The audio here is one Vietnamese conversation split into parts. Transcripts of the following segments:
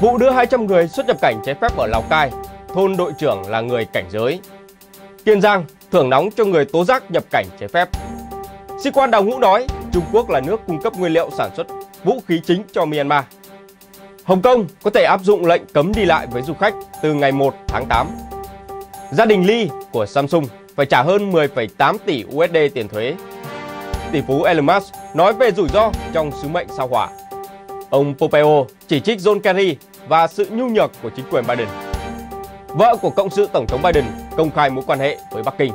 Vụ đưa 200 người xuất nhập cảnh trái phép ở Lào Cai, thôn đội trưởng là người cảnh giới. Kiên Giang thưởng nóng cho người tố giác nhập cảnh trái phép. Sĩ quan Đào Ngũ nói Trung Quốc là nước cung cấp nguyên liệu sản xuất vũ khí chính cho Myanmar. Hồng Kông có thể áp dụng lệnh cấm đi lại với du khách từ ngày 1 tháng 8. Gia đình Lee của Samsung phải trả hơn 10,8 tỷ USD tiền thuế. Tỷ phú Elon Musk nói về rủi ro trong sứ mệnh sao hỏa Ông Pompeo chỉ trích John Kerry và sự nhu nhược của chính quyền Biden. Vợ của cộng sự Tổng thống Biden công khai mối quan hệ với Bắc Kinh.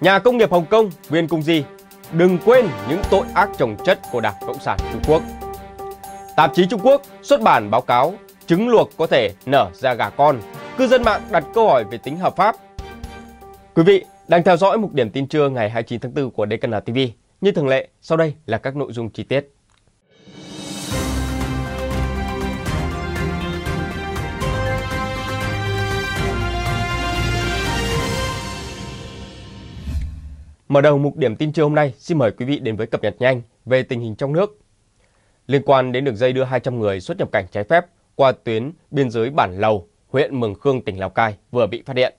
Nhà công nghiệp Hồng Kông Nguyên Cung Di đừng quên những tội ác trồng chất của Đảng Cộng sản Trung Quốc. Tạp chí Trung Quốc xuất bản báo cáo trứng luộc có thể nở ra gà con. Cư dân mạng đặt câu hỏi về tính hợp pháp. Quý vị đang theo dõi mục điểm tin trưa ngày 29 tháng 4 của DKN TV. Như thường lệ, sau đây là các nội dung chi tiết. Mở đầu mục điểm tin trưa hôm nay, xin mời quý vị đến với cập nhật nhanh về tình hình trong nước. Liên quan đến đường dây đưa 200 người xuất nhập cảnh trái phép qua tuyến biên giới Bản Lầu, huyện Mường Khương, tỉnh Lào Cai vừa bị phát hiện.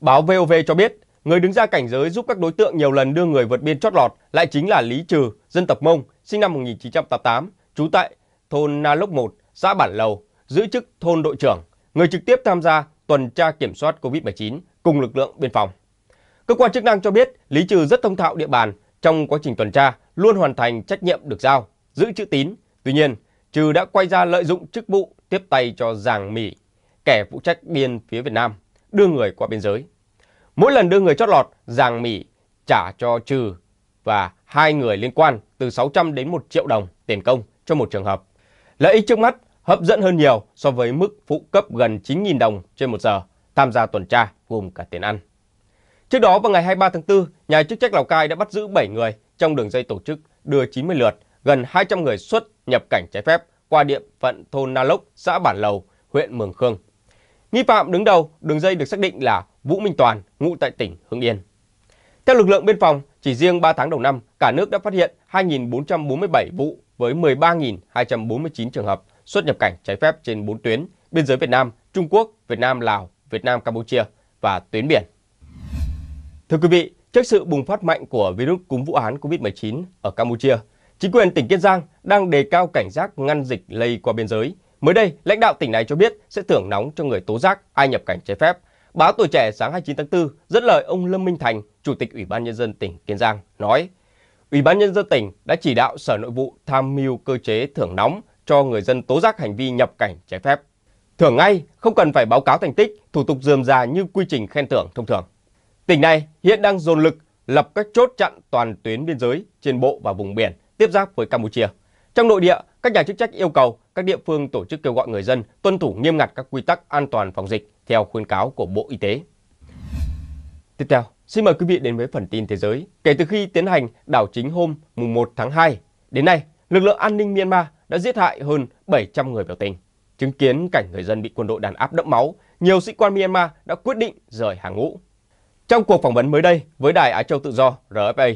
Báo VOV cho biết, người đứng ra cảnh giới giúp các đối tượng nhiều lần đưa người vượt biên chót lọt lại chính là Lý Trừ, dân tộc Mông, sinh năm 1988, trú tại thôn Na Lốc 1, xã Bản Lầu, giữ chức thôn đội trưởng, người trực tiếp tham gia tuần tra kiểm soát COVID-19 cùng lực lượng biên phòng. Cơ quan chức năng cho biết Lý Trừ rất thông thạo địa bàn, trong quá trình tuần tra luôn hoàn thành trách nhiệm được giao, giữ chữ tín. Tuy nhiên, Trừ đã quay ra lợi dụng chức vụ tiếp tay cho Giàng Mỹ, kẻ phụ trách biên phía Việt Nam, đưa người qua biên giới. Mỗi lần đưa người chót lọt, Giàng Mỹ trả cho Trừ và hai người liên quan từ 600 đến 1 triệu đồng tiền công cho một trường hợp. Lợi ích trước mắt hấp dẫn hơn nhiều so với mức phụ cấp gần 9.000 đồng trên một giờ tham gia tuần tra gồm cả tiền ăn. Trước đó vào ngày 23 tháng 4, nhà chức trách Lào Cai đã bắt giữ 7 người trong đường dây tổ chức đưa 90 lượt, gần 200 người xuất nhập cảnh trái phép qua địa phận thôn Na Lốc, xã Bản Lầu, huyện Mường Khương. Nghi phạm đứng đầu đường dây được xác định là Vũ Minh Toàn, ngụ tại tỉnh Hưng Yên. Theo lực lượng biên phòng, chỉ riêng 3 tháng đầu năm, cả nước đã phát hiện 2.447 vụ với 13.249 trường hợp xuất nhập cảnh trái phép trên 4 tuyến biên giới Việt Nam, Trung Quốc, Việt Nam Lào, Việt Nam Campuchia và tuyến biển. Thưa quý vị, trước sự bùng phát mạnh của virus cúm vũ hán COVID-19 ở Campuchia, chính quyền tỉnh Kiên Giang đang đề cao cảnh giác ngăn dịch lây qua biên giới. Mới đây, lãnh đạo tỉnh này cho biết sẽ thưởng nóng cho người tố giác ai nhập cảnh trái phép. Báo Tuổi Trẻ sáng 29 tháng 4 dẫn lời ông Lâm Minh Thành, Chủ tịch Ủy ban Nhân dân tỉnh Kiên Giang, nói Ủy ban Nhân dân tỉnh đã chỉ đạo Sở Nội vụ tham mưu cơ chế thưởng nóng cho người dân tố giác hành vi nhập cảnh trái phép. Thưởng ngay, không cần phải báo cáo thành tích, thủ tục dườm già như quy trình khen thưởng thông thường. Tỉnh này hiện đang dồn lực lập các chốt chặn toàn tuyến biên giới trên bộ và vùng biển tiếp giáp với Campuchia. Trong nội địa, các nhà chức trách yêu cầu các địa phương tổ chức kêu gọi người dân tuân thủ nghiêm ngặt các quy tắc an toàn phòng dịch theo khuyến cáo của Bộ Y tế. Tiếp theo, xin mời quý vị đến với phần tin thế giới. Kể từ khi tiến hành đảo chính hôm mùng 1 tháng 2, đến nay, lực lượng an ninh Myanmar đã giết hại hơn 700 người biểu tình. Chứng kiến cảnh người dân bị quân đội đàn áp đẫm máu, nhiều sĩ quan Myanmar đã quyết định rời hàng ngũ. Trong cuộc phỏng vấn mới đây với Đài Á Châu Tự Do RFA,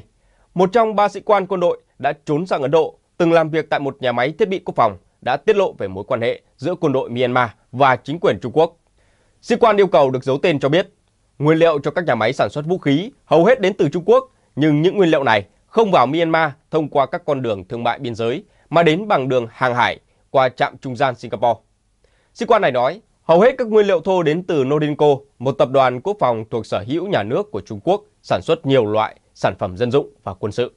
một trong ba sĩ quan quân đội đã trốn sang Ấn Độ, từng làm việc tại một nhà máy thiết bị quốc phòng, đã tiết lộ về mối quan hệ giữa quân đội Myanmar và chính quyền Trung Quốc. Sĩ quan yêu cầu được giấu tên cho biết, nguyên liệu cho các nhà máy sản xuất vũ khí hầu hết đến từ Trung Quốc, nhưng những nguyên liệu này không vào Myanmar thông qua các con đường thương mại biên giới, mà đến bằng đường hàng hải qua trạm trung gian Singapore. Sĩ quan này nói, Hầu hết các nguyên liệu thô đến từ Nodinco, một tập đoàn quốc phòng thuộc sở hữu nhà nước của Trung Quốc, sản xuất nhiều loại sản phẩm dân dụng và quân sự.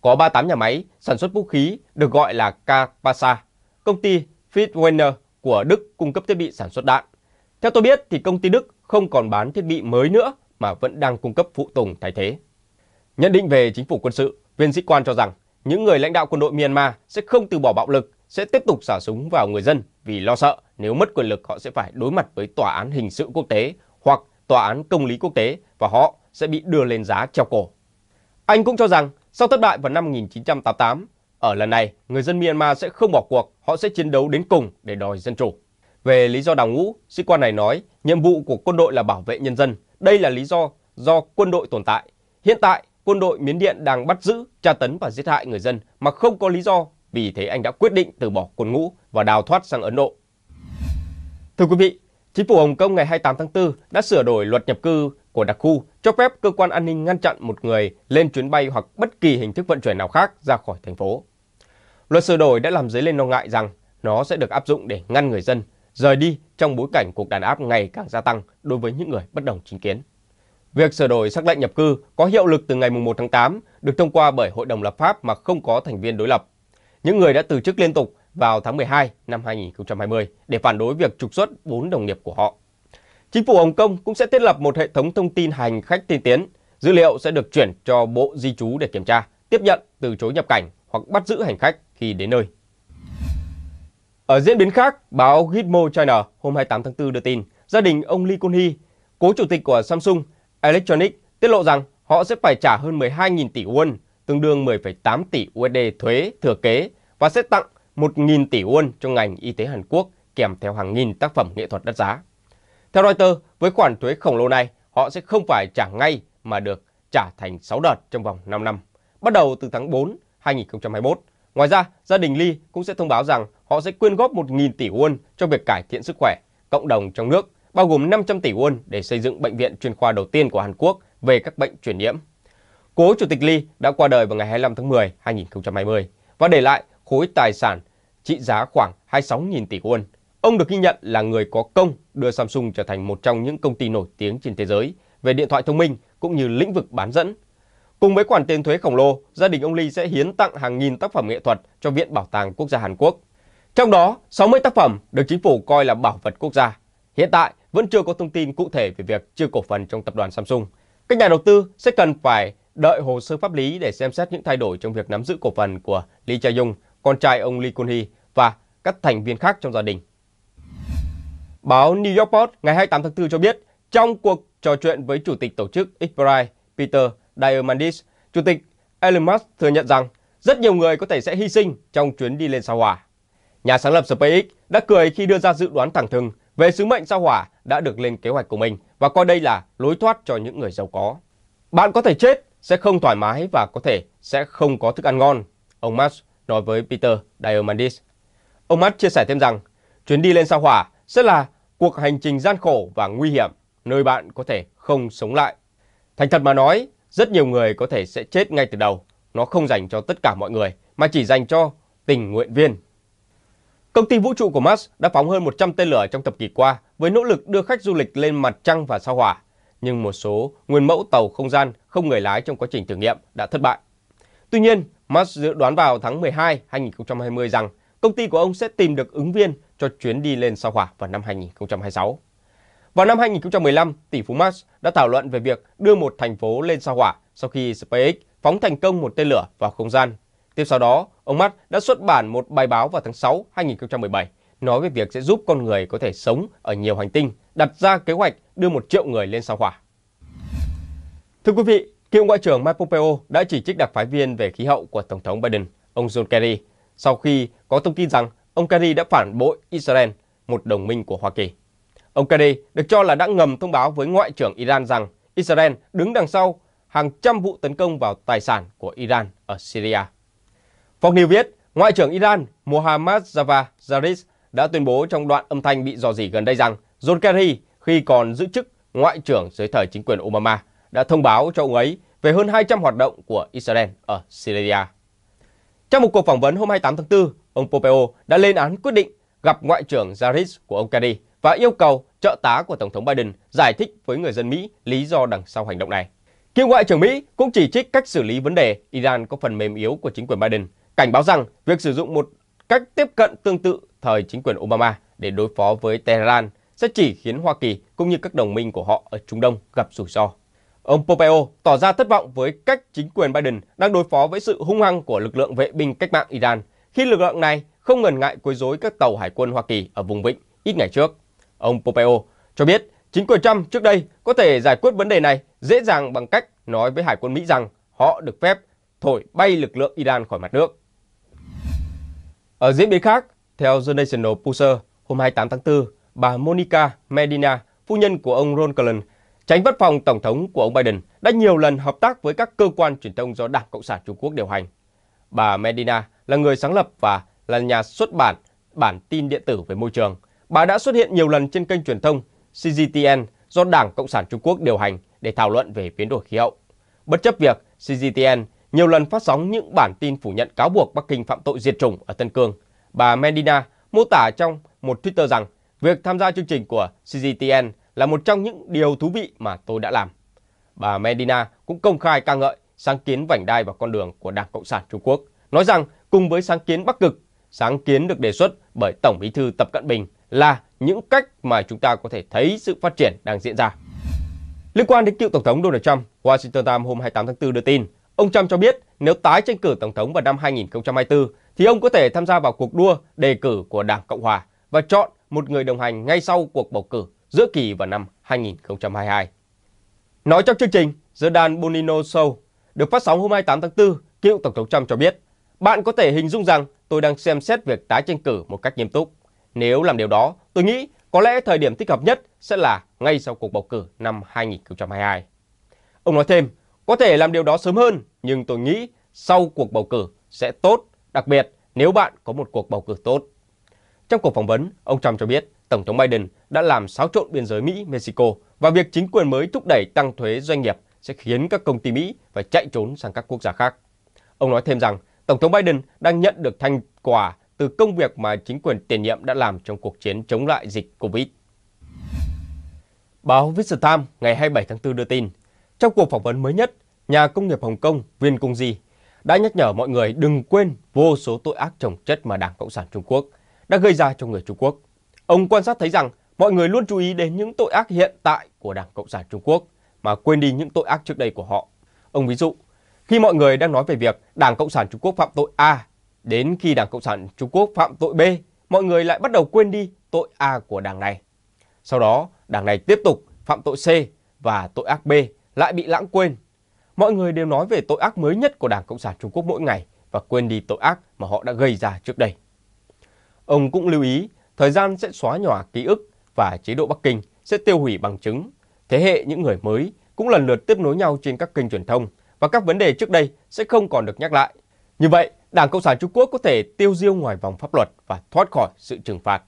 Có 38 nhà máy sản xuất vũ khí được gọi là Kapasa. Công ty Fitwener của Đức cung cấp thiết bị sản xuất đạn. Theo tôi biết thì công ty Đức không còn bán thiết bị mới nữa mà vẫn đang cung cấp phụ tùng thay thế. Nhận định về chính phủ quân sự, viên sĩ quan cho rằng những người lãnh đạo quân đội Myanmar sẽ không từ bỏ bạo lực sẽ tiếp tục xả súng vào người dân vì lo sợ nếu mất quyền lực họ sẽ phải đối mặt với tòa án hình sự quốc tế hoặc tòa án công lý quốc tế và họ sẽ bị đưa lên giá treo cổ. Anh cũng cho rằng sau thất bại vào năm 1988, ở lần này người dân Myanmar sẽ không bỏ cuộc, họ sẽ chiến đấu đến cùng để đòi dân chủ. Về lý do đào ngũ, sĩ quan này nói nhiệm vụ của quân đội là bảo vệ nhân dân. Đây là lý do do quân đội tồn tại. Hiện tại, quân đội Miến Điện đang bắt giữ, tra tấn và giết hại người dân mà không có lý do vì thế anh đã quyết định từ bỏ quân ngũ và đào thoát sang Ấn Độ. Thưa quý vị, Chính phủ Hồng Kông ngày 28 tháng 4 đã sửa đổi luật nhập cư của đặc khu cho phép cơ quan an ninh ngăn chặn một người lên chuyến bay hoặc bất kỳ hình thức vận chuyển nào khác ra khỏi thành phố. Luật sửa đổi đã làm dấy lên lo ngại rằng nó sẽ được áp dụng để ngăn người dân rời đi trong bối cảnh cuộc đàn áp ngày càng gia tăng đối với những người bất đồng chính kiến. Việc sửa đổi sắc lệnh nhập cư có hiệu lực từ ngày 1 tháng 8 được thông qua bởi Hội đồng lập pháp mà không có thành viên đối lập những người đã từ chức liên tục vào tháng 12 năm 2020 để phản đối việc trục xuất 4 đồng nghiệp của họ. Chính phủ Hồng Kông cũng sẽ thiết lập một hệ thống thông tin hành khách tiên tiến. Dữ liệu sẽ được chuyển cho Bộ Di trú để kiểm tra, tiếp nhận, từ chối nhập cảnh hoặc bắt giữ hành khách khi đến nơi. Ở diễn biến khác, báo Gizmo China hôm 28 tháng 4 đưa tin gia đình ông Lee Kun-hee, cố chủ tịch của Samsung Electronics, tiết lộ rằng họ sẽ phải trả hơn 12.000 tỷ won, tương đương 10,8 tỷ USD thuế thừa kế và sẽ tặng 1.000 tỷ won cho ngành y tế Hàn Quốc kèm theo hàng nghìn tác phẩm nghệ thuật đắt giá. Theo Reuters, với khoản thuế khổng lồ này, họ sẽ không phải trả ngay mà được trả thành 6 đợt trong vòng 5 năm, bắt đầu từ tháng 4 2021. Ngoài ra, gia đình Lee cũng sẽ thông báo rằng họ sẽ quyên góp 1.000 tỷ won cho việc cải thiện sức khỏe cộng đồng trong nước, bao gồm 500 tỷ won để xây dựng bệnh viện chuyên khoa đầu tiên của Hàn Quốc về các bệnh truyền nhiễm. Cố Chủ tịch Lee đã qua đời vào ngày 25 tháng 10, 2020 và để lại khối tài sản trị giá khoảng 26.000 tỷ won. Ông được ghi nhận là người có công đưa Samsung trở thành một trong những công ty nổi tiếng trên thế giới về điện thoại thông minh cũng như lĩnh vực bán dẫn. Cùng với khoản tiền thuế khổng lồ, gia đình ông Lee sẽ hiến tặng hàng nghìn tác phẩm nghệ thuật cho Viện Bảo tàng Quốc gia Hàn Quốc. Trong đó, 60 tác phẩm được chính phủ coi là bảo vật quốc gia. Hiện tại, vẫn chưa có thông tin cụ thể về việc chia cổ phần trong tập đoàn Samsung. Các nhà đầu tư sẽ cần phải đợi hồ sơ pháp lý để xem xét những thay đổi trong việc nắm giữ cổ phần của Lee Cha Dung, con trai ông Lee Kun Hee và các thành viên khác trong gia đình. Báo New York Post ngày 28 tháng 4 cho biết, trong cuộc trò chuyện với chủ tịch tổ chức Xprize Peter Diamandis, chủ tịch Elon Musk thừa nhận rằng rất nhiều người có thể sẽ hy sinh trong chuyến đi lên sao hỏa. Nhà sáng lập SpaceX đã cười khi đưa ra dự đoán thẳng thừng về sứ mệnh sao hỏa đã được lên kế hoạch của mình và coi đây là lối thoát cho những người giàu có. Bạn có thể chết sẽ không thoải mái và có thể sẽ không có thức ăn ngon, ông Mars nói với Peter Diamandis. Ông Mars chia sẻ thêm rằng, chuyến đi lên sao hỏa sẽ là cuộc hành trình gian khổ và nguy hiểm, nơi bạn có thể không sống lại. Thành thật mà nói, rất nhiều người có thể sẽ chết ngay từ đầu. Nó không dành cho tất cả mọi người, mà chỉ dành cho tình nguyện viên. Công ty vũ trụ của Mars đã phóng hơn 100 tên lửa trong thập kỷ qua với nỗ lực đưa khách du lịch lên mặt trăng và sao hỏa nhưng một số nguyên mẫu tàu không gian không người lái trong quá trình thử nghiệm đã thất bại. Tuy nhiên, Musk dự đoán vào tháng 12 2020 rằng công ty của ông sẽ tìm được ứng viên cho chuyến đi lên sao hỏa vào năm 2026. Vào năm 2015, tỷ phú Musk đã thảo luận về việc đưa một thành phố lên sao hỏa sau khi SpaceX phóng thành công một tên lửa vào không gian. Tiếp sau đó, ông Musk đã xuất bản một bài báo vào tháng 6 2017 nói về việc sẽ giúp con người có thể sống ở nhiều hành tinh đặt ra kế hoạch đưa một triệu người lên sao hỏa. Thưa quý vị, cựu Ngoại trưởng Mike Pompeo đã chỉ trích đặc phái viên về khí hậu của Tổng thống Biden, ông John Kerry, sau khi có thông tin rằng ông Kerry đã phản bội Israel, một đồng minh của Hoa Kỳ. Ông Kerry được cho là đã ngầm thông báo với Ngoại trưởng Iran rằng Israel đứng đằng sau hàng trăm vụ tấn công vào tài sản của Iran ở Syria. Fox News viết, Ngoại trưởng Iran Mohammad Javad Zarif đã tuyên bố trong đoạn âm thanh bị dò dỉ gần đây rằng John Kerry khi còn giữ chức Ngoại trưởng dưới thời chính quyền Obama đã thông báo cho ông ấy về hơn 200 hoạt động của Israel ở Syria. Trong một cuộc phỏng vấn hôm 28 tháng 4, ông Pompeo đã lên án quyết định gặp Ngoại trưởng Zaris của ông Kerry và yêu cầu trợ tá của Tổng thống Biden giải thích với người dân Mỹ lý do đằng sau hành động này. Cựu Ngoại trưởng Mỹ cũng chỉ trích cách xử lý vấn đề Iran có phần mềm yếu của chính quyền Biden, cảnh báo rằng việc sử dụng một cách tiếp cận tương tự thời chính quyền Obama để đối phó với Tehran sẽ chỉ khiến Hoa Kỳ cũng như các đồng minh của họ ở Trung Đông gặp rủi ro. Ông Pompeo tỏ ra thất vọng với cách chính quyền Biden đang đối phó với sự hung hăng của lực lượng vệ binh cách mạng Iran khi lực lượng này không ngần ngại quấy rối các tàu hải quân Hoa Kỳ ở vùng vịnh ít ngày trước. Ông Pompeo cho biết chính quyền Trump trước đây có thể giải quyết vấn đề này dễ dàng bằng cách nói với hải quân Mỹ rằng họ được phép thổi bay lực lượng Iran khỏi mặt nước. Ở diễn biến khác, theo The National Pulsar hôm 28 tháng 4, bà Monica Medina, phu nhân của ông Ron Cullen, tránh văn phòng Tổng thống của ông Biden, đã nhiều lần hợp tác với các cơ quan truyền thông do Đảng Cộng sản Trung Quốc điều hành. Bà Medina là người sáng lập và là nhà xuất bản bản tin điện tử về môi trường. Bà đã xuất hiện nhiều lần trên kênh truyền thông CGTN do Đảng Cộng sản Trung Quốc điều hành để thảo luận về biến đổi khí hậu. Bất chấp việc CGTN nhiều lần phát sóng những bản tin phủ nhận cáo buộc Bắc Kinh phạm tội diệt chủng ở Tân Cương, bà Medina mô tả trong một Twitter rằng Việc tham gia chương trình của CGTN là một trong những điều thú vị mà tôi đã làm. Bà Medina cũng công khai ca ngợi sáng kiến vành đai và con đường của Đảng Cộng sản Trung Quốc, nói rằng cùng với sáng kiến Bắc Cực, sáng kiến được đề xuất bởi Tổng Bí thư Tập Cận Bình là những cách mà chúng ta có thể thấy sự phát triển đang diễn ra. Liên quan đến cựu Tổng thống Donald Trump, Washington Times hôm 28 tháng 4 đưa tin, ông Trump cho biết nếu tái tranh cử Tổng thống vào năm 2024 thì ông có thể tham gia vào cuộc đua đề cử của Đảng Cộng Hòa và chọn một người đồng hành ngay sau cuộc bầu cử giữa kỳ vào năm 2022. Nói trong chương trình The Dan Bonino Show được phát sóng hôm 28 tháng 4, cựu Tổng thống Trump cho biết bạn có thể hình dung rằng tôi đang xem xét việc tái tranh cử một cách nghiêm túc. Nếu làm điều đó, tôi nghĩ có lẽ thời điểm thích hợp nhất sẽ là ngay sau cuộc bầu cử năm 2022. Ông nói thêm, có thể làm điều đó sớm hơn, nhưng tôi nghĩ sau cuộc bầu cử sẽ tốt, đặc biệt nếu bạn có một cuộc bầu cử tốt. Trong cuộc phỏng vấn, ông Trump cho biết Tổng thống Biden đã làm xáo trộn biên giới Mỹ-Mexico và việc chính quyền mới thúc đẩy tăng thuế doanh nghiệp sẽ khiến các công ty Mỹ phải chạy trốn sang các quốc gia khác. Ông nói thêm rằng Tổng thống Biden đang nhận được thành quả từ công việc mà chính quyền tiền nhiệm đã làm trong cuộc chiến chống lại dịch Covid. Báo Vietnam Times ngày 27 tháng 4 đưa tin, trong cuộc phỏng vấn mới nhất, nhà công nghiệp Hồng Kông Viên Công Di đã nhắc nhở mọi người đừng quên vô số tội ác trồng chất mà Đảng Cộng sản Trung Quốc – đã gây ra cho người Trung Quốc. Ông quan sát thấy rằng mọi người luôn chú ý đến những tội ác hiện tại của Đảng Cộng sản Trung Quốc mà quên đi những tội ác trước đây của họ. Ông ví dụ, khi mọi người đang nói về việc Đảng Cộng sản Trung Quốc phạm tội A, đến khi Đảng Cộng sản Trung Quốc phạm tội B, mọi người lại bắt đầu quên đi tội A của đảng này. Sau đó, đảng này tiếp tục phạm tội C và tội ác B lại bị lãng quên. Mọi người đều nói về tội ác mới nhất của Đảng Cộng sản Trung Quốc mỗi ngày và quên đi tội ác mà họ đã gây ra trước đây. Ông cũng lưu ý, thời gian sẽ xóa nhòa ký ức và chế độ Bắc Kinh sẽ tiêu hủy bằng chứng. Thế hệ những người mới cũng lần lượt tiếp nối nhau trên các kênh truyền thông và các vấn đề trước đây sẽ không còn được nhắc lại. Như vậy, Đảng Cộng sản Trung Quốc có thể tiêu diêu ngoài vòng pháp luật và thoát khỏi sự trừng phạt.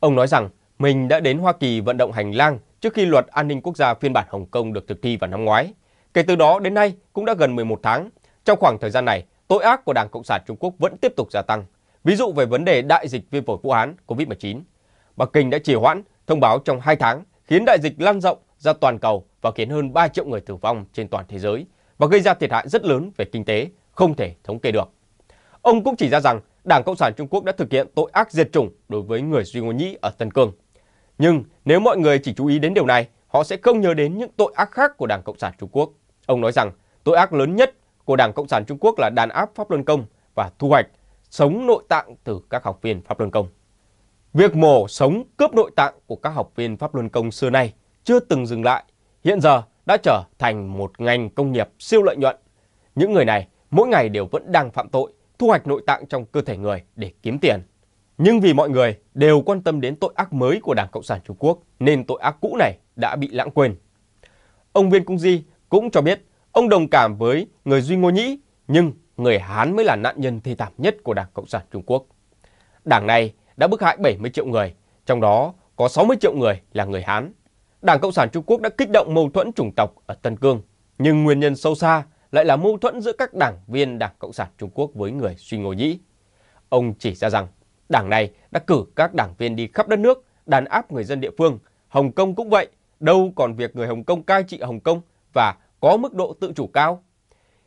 Ông nói rằng mình đã đến Hoa Kỳ vận động hành lang trước khi luật an ninh quốc gia phiên bản Hồng Kông được thực thi vào năm ngoái. Kể từ đó đến nay cũng đã gần 11 tháng. Trong khoảng thời gian này, tội ác của Đảng Cộng sản Trung Quốc vẫn tiếp tục gia tăng Ví dụ về vấn đề đại dịch viêm phổi Vũ Hán COVID-19, Bắc Kinh đã trì hoãn thông báo trong 2 tháng, khiến đại dịch lan rộng ra toàn cầu và khiến hơn 3 triệu người tử vong trên toàn thế giới và gây ra thiệt hại rất lớn về kinh tế không thể thống kê được. Ông cũng chỉ ra rằng Đảng Cộng sản Trung Quốc đã thực hiện tội ác diệt chủng đối với người Duy Ngô Nhĩ ở Tân Cương. Nhưng nếu mọi người chỉ chú ý đến điều này, họ sẽ không nhớ đến những tội ác khác của Đảng Cộng sản Trung Quốc. Ông nói rằng tội ác lớn nhất của Đảng Cộng sản Trung Quốc là đàn áp Pháp Luân Công và thu hoạch sống nội tạng từ các học viên Pháp Luân Công. Việc mổ sống cướp nội tạng của các học viên Pháp Luân Công xưa nay chưa từng dừng lại, hiện giờ đã trở thành một ngành công nghiệp siêu lợi nhuận. Những người này mỗi ngày đều vẫn đang phạm tội, thu hoạch nội tạng trong cơ thể người để kiếm tiền. Nhưng vì mọi người đều quan tâm đến tội ác mới của Đảng Cộng sản Trung Quốc nên tội ác cũ này đã bị lãng quên. Ông Viên Cung Di cũng cho biết ông đồng cảm với người Duy Ngô Nhĩ nhưng người Hán mới là nạn nhân thê thảm nhất của Đảng Cộng sản Trung Quốc. Đảng này đã bức hại 70 triệu người, trong đó có 60 triệu người là người Hán. Đảng Cộng sản Trung Quốc đã kích động mâu thuẫn chủng tộc ở Tân Cương, nhưng nguyên nhân sâu xa lại là mâu thuẫn giữa các đảng viên Đảng Cộng sản Trung Quốc với người suy ngồi nhĩ. Ông chỉ ra rằng, đảng này đã cử các đảng viên đi khắp đất nước, đàn áp người dân địa phương. Hồng Kông cũng vậy, đâu còn việc người Hồng Kông cai trị Hồng Kông và có mức độ tự chủ cao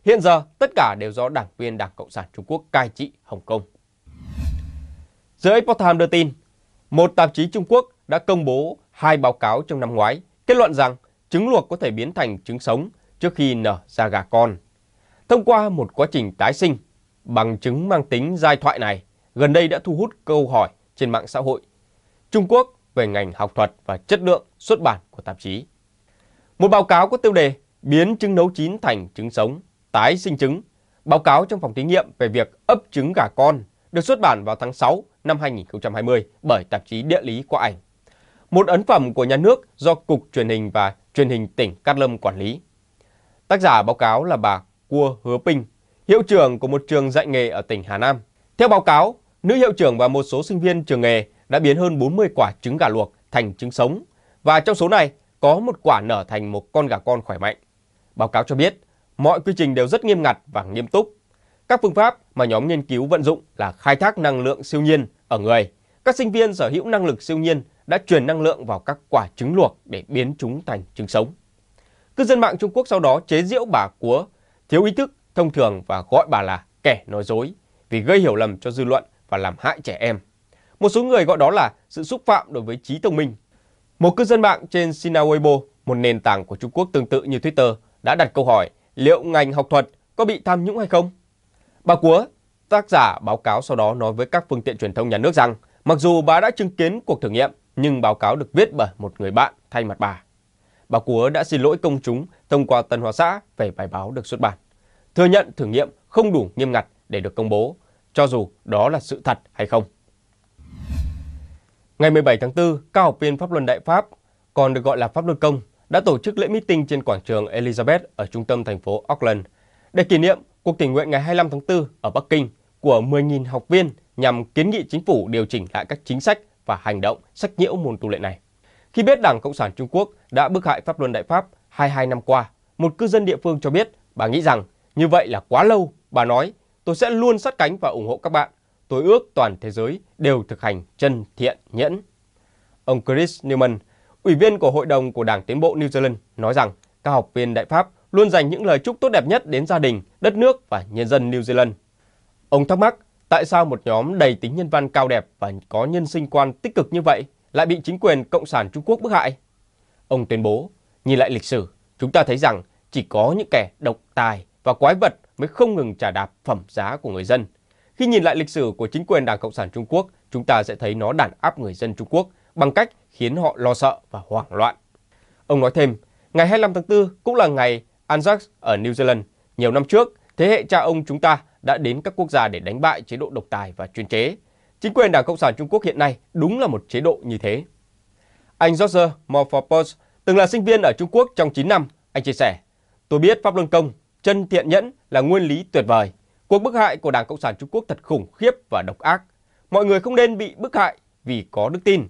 Hiện giờ, tất cả đều do đảng viên Đảng Cộng sản Trung Quốc cai trị Hồng Kông. Giới Epoch Times đưa tin, một tạp chí Trung Quốc đã công bố hai báo cáo trong năm ngoái kết luận rằng trứng luộc có thể biến thành trứng sống trước khi nở ra gà con. Thông qua một quá trình tái sinh, bằng chứng mang tính giai thoại này gần đây đã thu hút câu hỏi trên mạng xã hội Trung Quốc về ngành học thuật và chất lượng xuất bản của tạp chí. Một báo cáo có tiêu đề Biến trứng nấu chín thành trứng sống tái sinh trứng, báo cáo trong phòng thí nghiệm về việc ấp trứng gà con được xuất bản vào tháng 6 năm 2020 bởi tạp chí Địa lý qua ảnh. Một ấn phẩm của nhà nước do Cục Truyền hình và Truyền hình tỉnh Cát Lâm quản lý. Tác giả báo cáo là bà Cua Hứa Pinh, hiệu trưởng của một trường dạy nghề ở tỉnh Hà Nam. Theo báo cáo, nữ hiệu trưởng và một số sinh viên trường nghề đã biến hơn 40 quả trứng gà luộc thành trứng sống và trong số này có một quả nở thành một con gà con khỏe mạnh. Báo cáo cho biết, Mọi quy trình đều rất nghiêm ngặt và nghiêm túc. Các phương pháp mà nhóm nghiên cứu vận dụng là khai thác năng lượng siêu nhiên ở người. Các sinh viên sở hữu năng lực siêu nhiên đã truyền năng lượng vào các quả trứng luộc để biến chúng thành trứng sống. Cư dân mạng Trung Quốc sau đó chế giễu bà Cúa, thiếu ý thức, thông thường và gọi bà là kẻ nói dối vì gây hiểu lầm cho dư luận và làm hại trẻ em. Một số người gọi đó là sự xúc phạm đối với trí thông minh. Một cư dân mạng trên Sina Weibo, một nền tảng của Trung Quốc tương tự như Twitter, đã đặt câu hỏi liệu ngành học thuật có bị tham nhũng hay không? Bà Cúa, tác giả báo cáo sau đó nói với các phương tiện truyền thông nhà nước rằng mặc dù bà đã chứng kiến cuộc thử nghiệm nhưng báo cáo được viết bởi một người bạn thay mặt bà. Bà Cúa đã xin lỗi công chúng thông qua Tân Hoa xã về bài báo được xuất bản, thừa nhận thử nghiệm không đủ nghiêm ngặt để được công bố, cho dù đó là sự thật hay không. Ngày 17 tháng 4, các học viên pháp luận Đại Pháp, còn được gọi là pháp luật công, đã tổ chức lễ meeting trên quảng trường Elizabeth ở trung tâm thành phố Auckland để kỷ niệm cuộc tình nguyện ngày 25 tháng 4 ở Bắc Kinh của 10.000 học viên nhằm kiến nghị chính phủ điều chỉnh lại các chính sách và hành động sách nhiễu môn tu lệ này. Khi biết Đảng Cộng sản Trung Quốc đã bức hại Pháp Luân Đại Pháp 22 năm qua, một cư dân địa phương cho biết bà nghĩ rằng như vậy là quá lâu. Bà nói, tôi sẽ luôn sát cánh và ủng hộ các bạn. Tôi ước toàn thế giới đều thực hành chân thiện nhẫn. Ông Chris Newman, Ủy viên của Hội đồng của Đảng Tiến bộ New Zealand nói rằng các học viên Đại Pháp luôn dành những lời chúc tốt đẹp nhất đến gia đình, đất nước và nhân dân New Zealand. Ông thắc mắc tại sao một nhóm đầy tính nhân văn cao đẹp và có nhân sinh quan tích cực như vậy lại bị chính quyền Cộng sản Trung Quốc bức hại? Ông tuyên bố, nhìn lại lịch sử, chúng ta thấy rằng chỉ có những kẻ độc tài và quái vật mới không ngừng trả đạp phẩm giá của người dân. Khi nhìn lại lịch sử của chính quyền Đảng Cộng sản Trung Quốc, chúng ta sẽ thấy nó đàn áp người dân Trung Quốc, bằng cách khiến họ lo sợ và hoảng loạn. Ông nói thêm, ngày 25 tháng 4 cũng là ngày Anzac ở New Zealand. Nhiều năm trước, thế hệ cha ông chúng ta đã đến các quốc gia để đánh bại chế độ độc tài và chuyên chế. Chính quyền Đảng Cộng sản Trung Quốc hiện nay đúng là một chế độ như thế. Anh George Morphopoulos từng là sinh viên ở Trung Quốc trong 9 năm. Anh chia sẻ, tôi biết Pháp Luân Công, chân thiện nhẫn là nguyên lý tuyệt vời. Cuộc bức hại của Đảng Cộng sản Trung Quốc thật khủng khiếp và độc ác. Mọi người không nên bị bức hại vì có đức tin.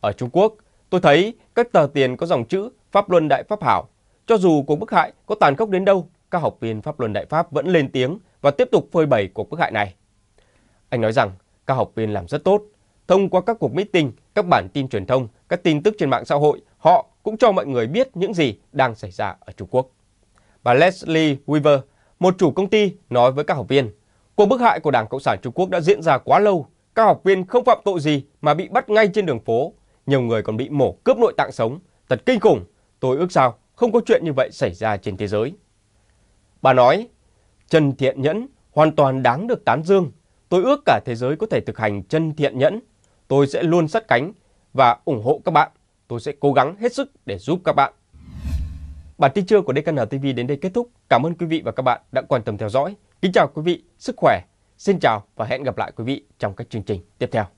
Ở Trung Quốc, tôi thấy các tờ tiền có dòng chữ Pháp Luân Đại Pháp Hảo. Cho dù cuộc bức hại có tàn khốc đến đâu, các học viên Pháp Luân Đại Pháp vẫn lên tiếng và tiếp tục phơi bày cuộc bức hại này. Anh nói rằng các học viên làm rất tốt. Thông qua các cuộc meeting, các bản tin truyền thông, các tin tức trên mạng xã hội, họ cũng cho mọi người biết những gì đang xảy ra ở Trung Quốc. Bà Leslie Weaver, một chủ công ty, nói với các học viên, cuộc bức hại của Đảng Cộng sản Trung Quốc đã diễn ra quá lâu, các học viên không phạm tội gì mà bị bắt ngay trên đường phố nhiều người còn bị mổ cướp nội tạng sống, thật kinh khủng. Tôi ước sao không có chuyện như vậy xảy ra trên thế giới. Bà nói, chân thiện nhẫn hoàn toàn đáng được tán dương. Tôi ước cả thế giới có thể thực hành chân thiện nhẫn. Tôi sẽ luôn sắt cánh và ủng hộ các bạn. Tôi sẽ cố gắng hết sức để giúp các bạn. Bản tin trưa của DKN TV đến đây kết thúc. Cảm ơn quý vị và các bạn đã quan tâm theo dõi. Kính chào quý vị, sức khỏe. Xin chào và hẹn gặp lại quý vị trong các chương trình tiếp theo.